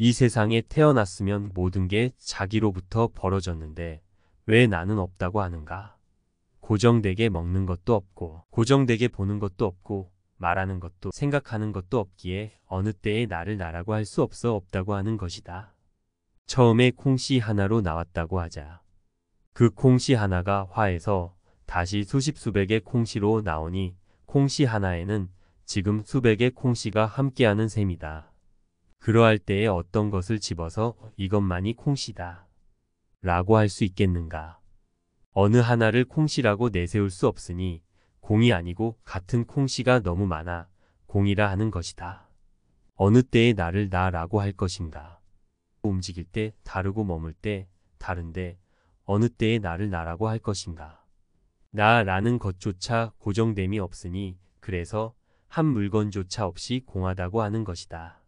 이 세상에 태어났으면 모든 게 자기로부터 벌어졌는데 왜 나는 없다고 하는가? 고정되게 먹는 것도 없고 고정되게 보는 것도 없고 말하는 것도 생각하는 것도 없기에 어느 때에 나를 나라고 할 수 없어 없다고 하는 것이다. 처음에 콩씨 하나로 나왔다고 하자. 그 콩씨 하나가 화에서 다시 수십 수백의 콩씨로 나오니 콩씨 하나에는 지금 수백의 콩씨가 함께하는 셈이다. 그러할 때에 어떤 것을 집어서 이것만이 콩씨다. 라고 할 수 있겠는가. 어느 하나를 콩씨라고 내세울 수 없으니 공이 아니고 같은 콩씨가 너무 많아 공이라 하는 것이다. 어느 때에 나를 나라고 할 것인가. 움직일 때 다르고 머물 때 다른데 어느 때에 나를 나라고 할 것인가. 나라는 것조차 고정됨이 없으니 그래서 한 물건조차 없이 공하다고 하는 것이다.